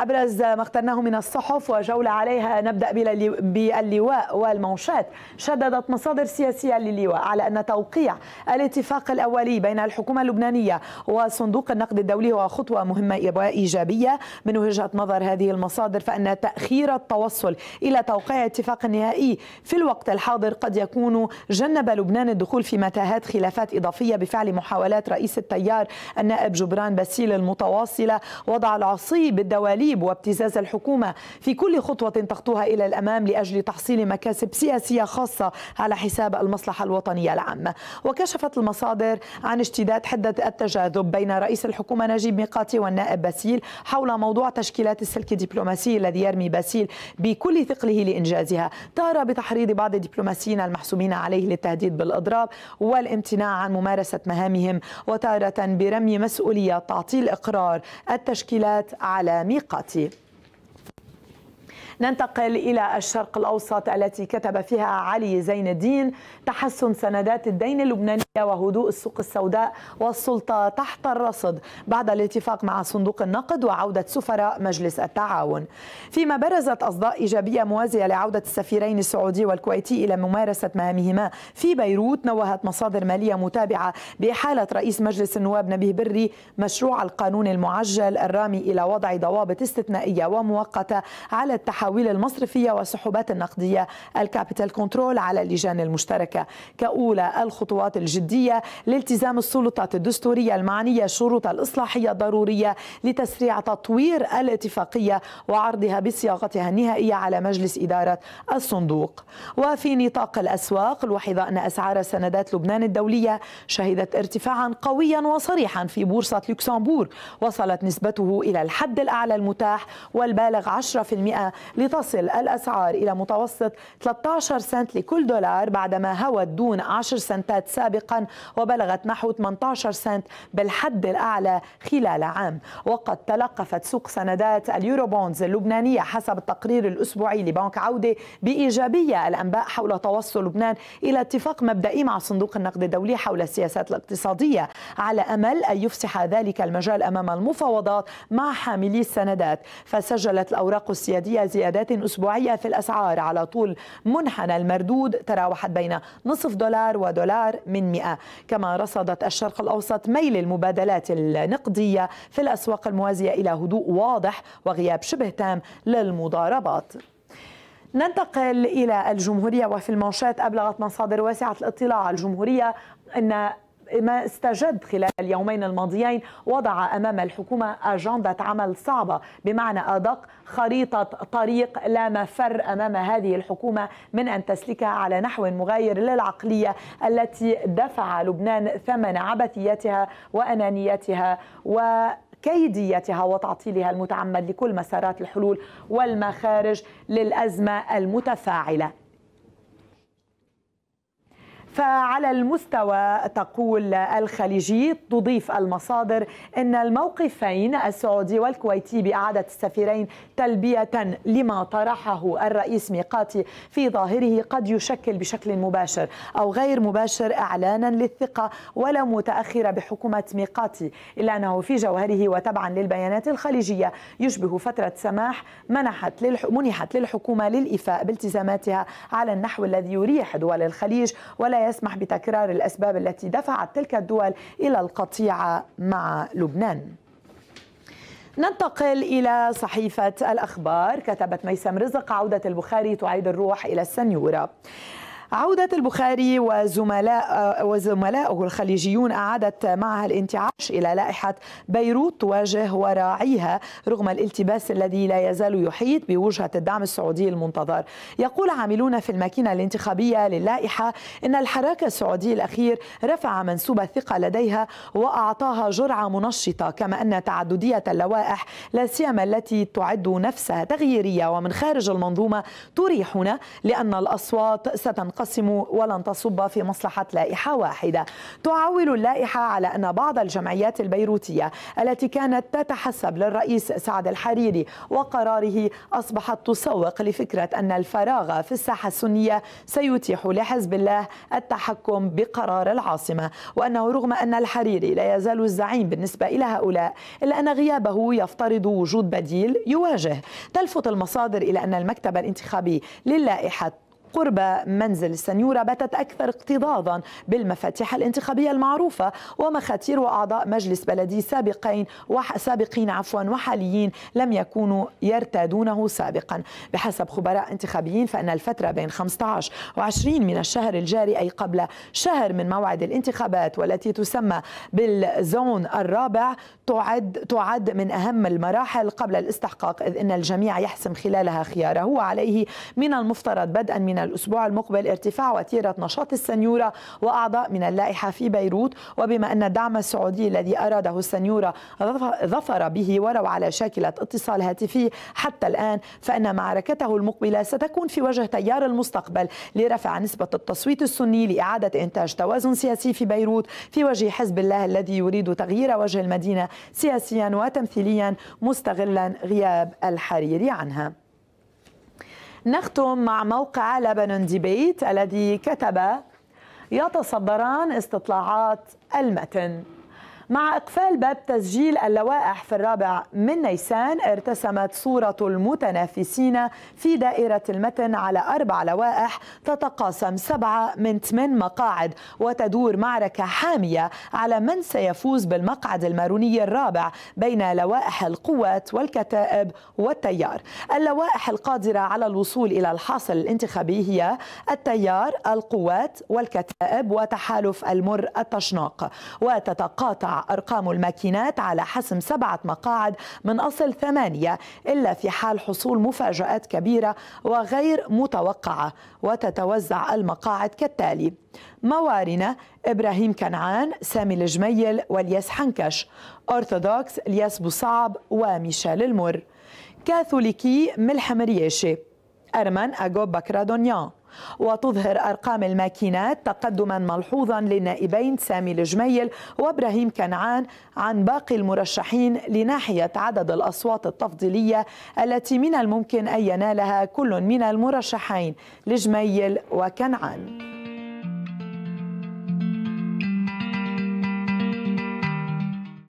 أبرز ما اخترناه من الصحف وجولة عليها نبدأ باللواء والمنشات شددت مصادر سياسية للواء على أن توقيع الاتفاق الأولي بين الحكومة اللبنانية وصندوق النقد الدولي هو خطوة مهمة وإيجابية من وجهة نظر هذه المصادر فأن تأخير التوصل إلى توقيع اتفاق نهائي في الوقت الحاضر قد يكون جنب لبنان الدخول في متاهات خلافات إضافية بفعل محاولات رئيس التيار النائب جبران باسيل المتواصلة وضع العصي بالدوالي التعقيب وابتزاز الحكومة في كل خطوة تخطوها إلى الأمام لأجل تحصيل مكاسب سياسية خاصة على حساب المصلحة الوطنية العامة وكشفت المصادر عن اشتداد حدة التجاذب بين رئيس الحكومة نجيب ميقاتي والنائب باسيل حول موضوع تشكيلات السلك الدبلوماسي الذي يرمي باسيل بكل ثقله لإنجازها تارة بتحريض بعض الدبلوماسيين المحسومين عليه للتهديد بالإضراب والامتناع عن ممارسة مهامهم وتارة برمي مسؤولية تعطيل إقرار التشكيلات على ميقات 打击。ننتقل إلى الشرق الأوسط التي كتب فيها علي زين الدين تحسن سندات الدين اللبنانية وهدوء السوق السوداء والسلطة تحت الرصد بعد الاتفاق مع صندوق النقد وعودة سفراء مجلس التعاون فيما برزت أصداء إيجابية موازية لعودة السفيرين السعودي والكويتي إلى ممارسة مهامهما في بيروت نوهت مصادر مالية متابعة بإحالة رئيس مجلس النواب نبيه بري مشروع القانون المعجل الرامي إلى وضع ضوابط استثنائية ومؤقتة على التحول التحويل المصرفية والسحوبات النقدية الكابيتال كنترول على اللجان المشتركة كأولى الخطوات الجدية لالتزام السلطات الدستورية المعنية الشروط الإصلاحية الضرورية لتسريع تطوير الاتفاقية وعرضها بصياغتها النهائية على مجلس إدارة الصندوق وفي نطاق الأسواق لوحظ أن أسعار سندات لبنان الدولية شهدت ارتفاعا قويا وصريحا في بورصة لوكسمبورغ وصلت نسبته إلى الحد الأعلى المتاح والبالغ 10% لتصل الأسعار إلى متوسط 13 سنت لكل دولار بعدما هوت دون 10 سنتات سابقا وبلغت نحو 18 سنت بالحد الأعلى خلال عام وقد تلقفت سوق سندات اليورو بونز اللبنانية حسب التقرير الأسبوعي لبنك عودة بإيجابية الأنباء حول توصل لبنان إلى اتفاق مبدئي مع صندوق النقد الدولي حول السياسات الاقتصادية على أمل أن يفسح ذلك المجال أمام المفاوضات مع حاملي السندات فسجلت الأوراق السيادية زيادة زيادات أسبوعية في الأسعار على طول منحنى المردود تراوحت بين نصف دولار ودولار من 100 كما رصدت الشرق الأوسط ميل المبادلات النقدية في الأسواق الموازية إلى هدوء واضح وغياب شبه تام للمضاربات ننتقل إلى الجمهورية وفي المنشات أبلغت مصادر واسعة الاطلاع الجمهورية أن ما استجد خلال اليومين الماضيين وضع أمام الحكومة أجندة عمل صعبة بمعنى أدق خريطة طريق لا مفر أمام هذه الحكومة من أن تسلكها على نحو مغاير للعقلية التي دفع لبنان ثمن عبثيتها وأنانيتها و كيديتها وتعطيلها المتعمد لكل مسارات الحلول والمخارج للازمه المتفاعله فعلى المستوى تقول الخليجي تضيف المصادر أن الموقفين السعودي والكويتي بإعادة السفيرين تلبية لما طرحه الرئيس ميقاتي في ظاهره قد يشكل بشكل مباشر أو غير مباشر إعلانا للثقة ولا متأخرة بحكومة ميقاتي إلا أنه في جوهره وتبعا للبيانات الخليجية يشبه فترة سماح منحت منحت للحكومة للايفاء بالتزاماتها على النحو الذي يريح دول الخليج ولا يسمح بتكرار الأسباب التي دفعت تلك الدول إلى القطيعة مع لبنان ننتقل إلى صحيفة الأخبار كتبت ميسم رزق عودة البخاري تعيد الروح إلى السنيورة عودة البخاري وزملاء وزملائه الخليجيون أعادت معها الانتعاش إلى لائحة بيروت تواجه وراعيها رغم الالتباس الذي لا يزال يحيط بوجهة الدعم السعودي المنتظر يقول عاملون في الماكينة الانتخابية للائحة إن الحراك السعودي الأخير رفع منسوب الثقة لديها وأعطاها جرعة منشطة كما أن تعددية اللوائح لا سيما التي تعد نفسها تغييرية ومن خارج المنظومة تريحنا لأن الأصوات ستنقل تنقسم ولن تصب في مصلحة لائحة واحدة تعول اللائحة على أن بعض الجمعيات البيروتية التي كانت تتحسب للرئيس سعد الحريري وقراره أصبحت تسوق لفكرة أن الفراغ في الساحة السنية سيتيح لحزب الله التحكم بقرار العاصمة وأنه رغم أن الحريري لا يزال الزعيم بالنسبة إلى هؤلاء إلا أن غيابه يفترض وجود بديل يواجه تلفت المصادر إلى أن المكتب الانتخابي للائحة قرب منزل السنيورة باتت أكثر اكتظاظا بالمفاتيح الانتخابية المعروفة ومخاتير وأعضاء مجلس بلدي سابقين سابقين عفوا وحاليين لم يكونوا يرتادونه سابقا بحسب خبراء انتخابيين فإن الفترة بين 15 و20 من الشهر الجاري أي قبل شهر من موعد الانتخابات والتي تسمى بالزون الرابع تعد تعد من أهم المراحل قبل الاستحقاق إذ أن الجميع يحسم خلالها خياره وعليه من المفترض بدءا من من الأسبوع المقبل ارتفاع وتيرة نشاط السنيورة وأعضاء من اللائحة في بيروت وبما أن الدعم السعودي الذي أراده السنيورة ظفر به ولو على شاكلة اتصال هاتفي حتى الآن فإن معركته المقبلة ستكون في وجه تيار المستقبل لرفع نسبة التصويت السني لإعادة إنتاج توازن سياسي في بيروت في وجه حزب الله الذي يريد تغيير وجه المدينة سياسيا وتمثيليا مستغلا غياب الحريري عنها نختم مع موقع لبنان ديبيت الذي كتب يتصدران استطلاعات المتن مع إقفال باب تسجيل اللوائح في الرابع من نيسان ارتسمت صورة المتنافسين في دائرة المتن على أربع لوائح تتقاسم سبعة من ثمان مقاعد وتدور معركة حامية على من سيفوز بالمقعد الماروني الرابع بين لوائح القوات والكتائب والتيار اللوائح القادرة على الوصول إلى الحاصل الانتخابي هي التيار القوات والكتائب وتحالف المر التشناق وتتقاطع أرقام الماكينات على حسم سبعة مقاعد من أصل ثمانية إلا في حال حصول مفاجآت كبيرة وغير متوقعة وتتوزع المقاعد كالتالي موارنة إبراهيم كنعان سامي الجميل والياس حنكش أرثوذكس الياس بوصعب وميشيل المر كاثوليكي ملحم رياشي أرمن أجوب بكرادونيان وتظهر أرقام الماكينات تقدما ملحوظا للنائبين سامي الجميل وابراهيم كنعان عن باقي المرشحين لناحية عدد الأصوات التفضيلية التي من الممكن أن ينالها كل من المرشحين لجميل وكنعان